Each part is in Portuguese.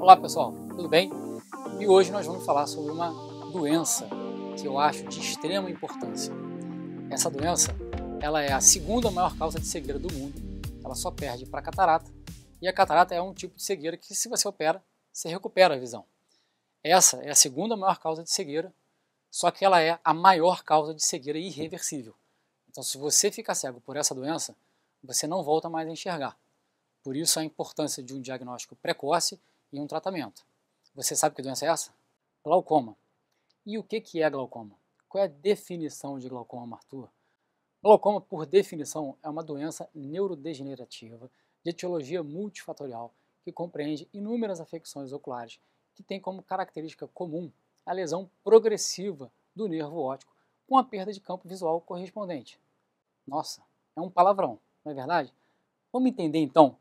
Olá pessoal, tudo bem? E hoje nós vamos falar sobre uma doença que eu acho de extrema importância. Essa doença, ela é a segunda maior causa de cegueira do mundo. Ela só perde para a catarata. E a catarata é um tipo de cegueira que se você opera, você recupera a visão. Essa é a segunda maior causa de cegueira, só que ela é a maior causa de cegueira irreversível. Então, se você ficar cego por essa doença, você não volta mais a enxergar. Por isso, a importância de um diagnóstico precoce e um tratamento. Você sabe que doença é essa? Glaucoma. E o que, que é glaucoma? Qual é a definição de glaucoma, Arthur? Glaucoma, por definição, é uma doença neurodegenerativa de etiologia multifatorial que compreende inúmeras afecções oculares que tem como característica comum a lesão progressiva do nervo óptico com a perda de campo visual correspondente. Nossa, é um palavrão, não é verdade? Vamos entender então,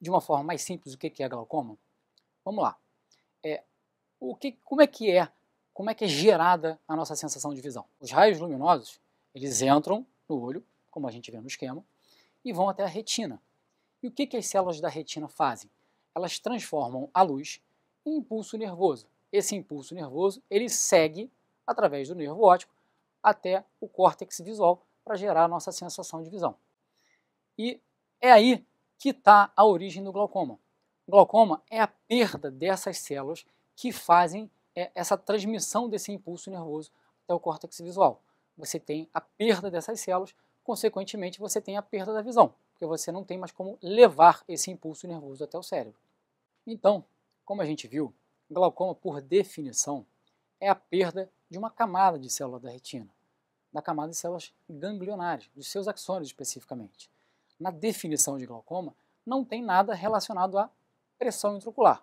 de uma forma mais simples, o que é glaucoma? Vamos lá. É, o que, como é que é, como é que é gerada a nossa sensação de visão? Os raios luminosos, eles entram no olho, como a gente vê no esquema, e vão até a retina. E o que, que as células da retina fazem? Elas transformam a luz em impulso nervoso. Esse impulso nervoso, ele segue através do nervo óptico até o córtex visual para gerar a nossa sensação de visão. E é aí que está a origem do glaucoma glaucoma é a perda dessas células que fazem é, essa transmissão desse impulso nervoso até o córtex visual. Você tem a perda dessas células, consequentemente, você tem a perda da visão, porque você não tem mais como levar esse impulso nervoso até o cérebro. Então, como a gente viu, glaucoma, por definição, é a perda de uma camada de célula da retina, da camada de células ganglionares, dos seus axônios especificamente. Na definição de glaucoma, não tem nada relacionado à pressão intraocular.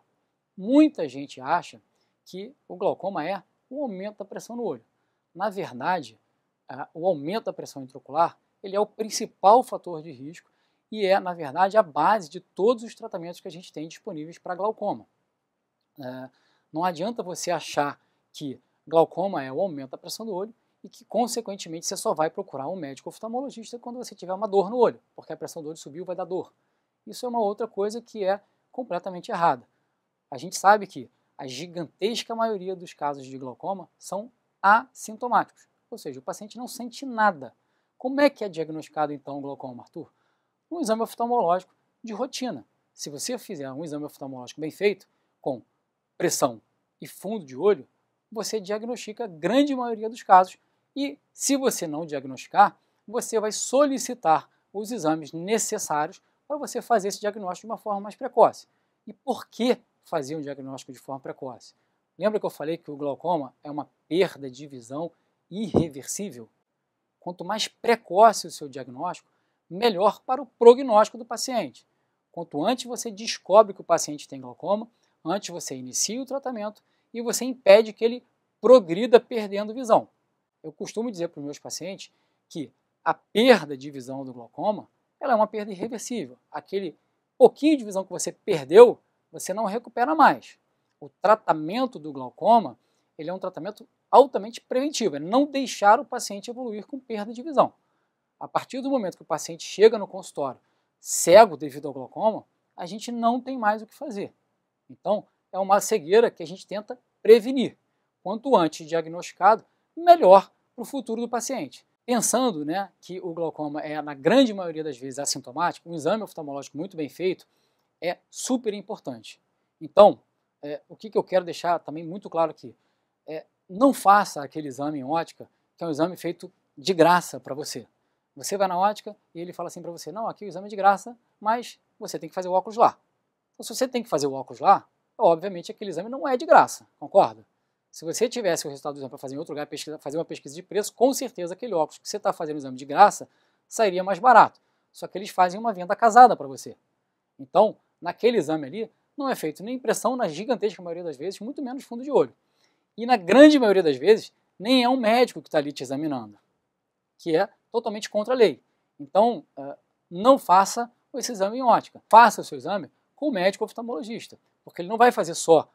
Muita gente acha que o glaucoma é o aumento da pressão no olho. Na verdade, o aumento da pressão intraocular ele é o principal fator de risco e é, na verdade, a base de todos os tratamentos que a gente tem disponíveis para glaucoma. É, não adianta você achar que glaucoma é o aumento da pressão do olho e que, consequentemente, você só vai procurar um médico oftalmologista quando você tiver uma dor no olho, porque a pressão do olho subiu vai dar dor. Isso é uma outra coisa que é completamente errada. A gente sabe que a gigantesca maioria dos casos de glaucoma são assintomáticos, ou seja, o paciente não sente nada. Como é que é diagnosticado então o glaucoma, Arthur? Um exame oftalmológico de rotina. Se você fizer um exame oftalmológico bem feito, com pressão e fundo de olho, você diagnostica a grande maioria dos casos. E se você não diagnosticar, você vai solicitar os exames necessários para você fazer esse diagnóstico de uma forma mais precoce. E por que fazer um diagnóstico de forma precoce? Lembra que eu falei que o glaucoma é uma perda de visão irreversível? Quanto mais precoce o seu diagnóstico, melhor para o prognóstico do paciente. Quanto antes você descobre que o paciente tem glaucoma, antes você inicia o tratamento e você impede que ele progrida perdendo visão. Eu costumo dizer para os meus pacientes que a perda de visão do glaucoma ela é uma perda irreversível. Aquele pouquinho de visão que você perdeu, você não recupera mais. O tratamento do glaucoma, ele é um tratamento altamente preventivo, é não deixar o paciente evoluir com perda de visão. A partir do momento que o paciente chega no consultório cego devido ao glaucoma, a gente não tem mais o que fazer. Então, é uma cegueira que a gente tenta prevenir. Quanto antes diagnosticado, melhor para o futuro do paciente. Pensando né, que o glaucoma é, na grande maioria das vezes, assintomático, um exame oftalmológico muito bem feito é super importante. Então, é, o que, que, eu quero deixar também muito claro aqui é não faça aquele exame em ótica, que é um exame feito de graça para você. Você vai na ótica e ele fala assim para você: não, aqui o exame é de graça, mas você tem que fazer o óculos lá. Então, se você tem que fazer o óculos lá, obviamente aquele exame não é de graça, concorda? Se você tivesse o resultado do exame para fazer em outro lugar, pesquisa, fazer uma pesquisa de preço, com certeza aquele óculos que você está fazendo o exame de graça sairia mais barato. Só que eles fazem uma venda casada para você. Então, naquele exame ali, não é feito nem impressão na gigantesca maioria das vezes, muito menos fundo de olho. E na grande maioria das vezes, nem é um médico que está ali te examinando, que é totalmente contra a lei. Então, não faça esse exame em ótica. Faça o seu exame com o médico oftalmologista, porque ele não vai fazer só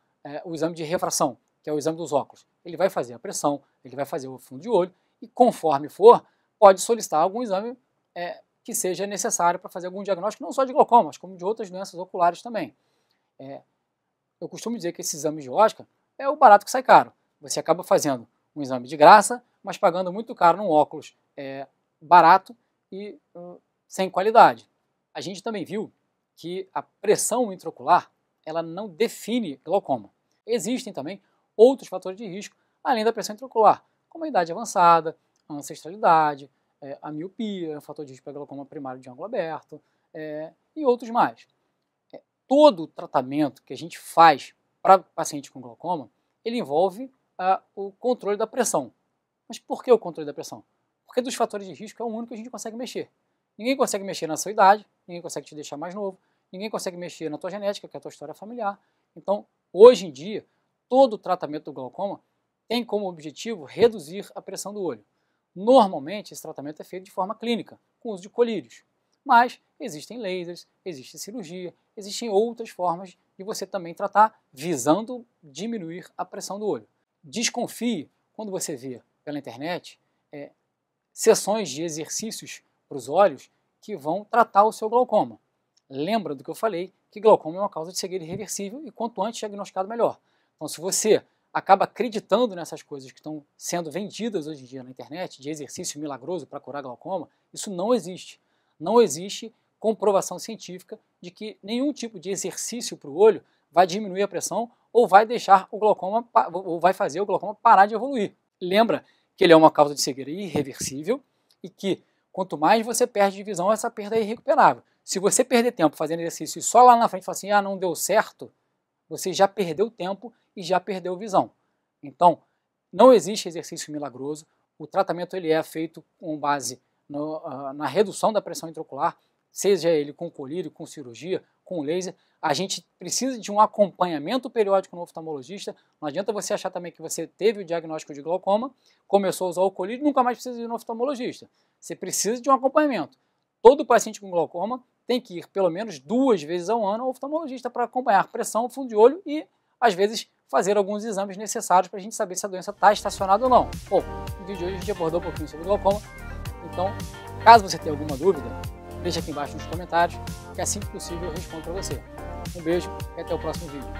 o exame de refração, que é o exame dos óculos. Ele vai fazer a pressão, ele vai fazer o fundo de olho e, conforme for, pode solicitar algum exame é, que seja necessário para fazer algum diagnóstico, não só de glaucoma, mas como de outras doenças oculares também. É, eu costumo dizer que esse exame de Oscar é o barato que sai caro. Você acaba fazendo um exame de graça, mas pagando muito caro num óculos é, barato e uh, sem qualidade. A gente também viu que a pressão intraocular ela não define glaucoma. Existem também outros fatores de risco, além da pressão intraocular, como a idade avançada, a ancestralidade, é, a miopia, o fator de risco para glaucoma primário de ângulo aberto é, e outros mais. É, todo o tratamento que a gente faz para paciente com glaucoma, ele envolve ah, o controle da pressão. Mas por que o controle da pressão? Porque dos fatores de risco é o único que a gente consegue mexer. Ninguém consegue mexer na sua idade, ninguém consegue te deixar mais novo, ninguém consegue mexer na tua genética, que é a tua história familiar. Então, hoje em dia, todo o tratamento do glaucoma tem como objetivo reduzir a pressão do olho. Normalmente, esse tratamento é feito de forma clínica, com uso de colírios. Mas existem lasers, existe cirurgia, existem outras formas de você também tratar, visando diminuir a pressão do olho. Desconfie quando você vê pela internet é, sessões de exercícios para os olhos que vão tratar o seu glaucoma. Lembra do que eu falei, que glaucoma é uma causa de cegueira irreversível e quanto antes diagnosticado, melhor. Então, se você acaba acreditando nessas coisas que estão sendo vendidas hoje em dia na internet, de exercício milagroso para curar glaucoma, isso não existe. Não existe comprovação científica de que nenhum tipo de exercício para o olho vai diminuir a pressão ou vai deixar o glaucoma ou vai fazer o glaucoma parar de evoluir. Lembra que ele é uma causa de cegueira irreversível e que quanto mais você perde de visão, essa perda é irrecuperável. Se você perder tempo fazendo exercício e só lá na frente falar assim, ah, não deu certo, você já perdeu tempo e já perdeu visão. Então, não existe exercício milagroso. O tratamento ele é feito com base no, uh, na redução da pressão intraocular, seja ele com colírio, com cirurgia, com laser. A gente precisa de um acompanhamento periódico no oftalmologista. Não adianta você achar também que você teve o diagnóstico de glaucoma, começou a usar o colírio e nunca mais precisa ir no oftalmologista. Você precisa de um acompanhamento todo paciente com glaucoma tem que ir pelo menos duas vezes ao ano ao oftalmologista para acompanhar pressão, fundo de olho e, às vezes, fazer alguns exames necessários para a gente saber se a doença está estacionada ou não. Bom, no vídeo de hoje a gente abordou um pouquinho sobre glaucoma, então, caso você tenha alguma dúvida, deixa aqui embaixo nos comentários, que é assim que possível eu respondo para você. Um beijo e até o próximo vídeo.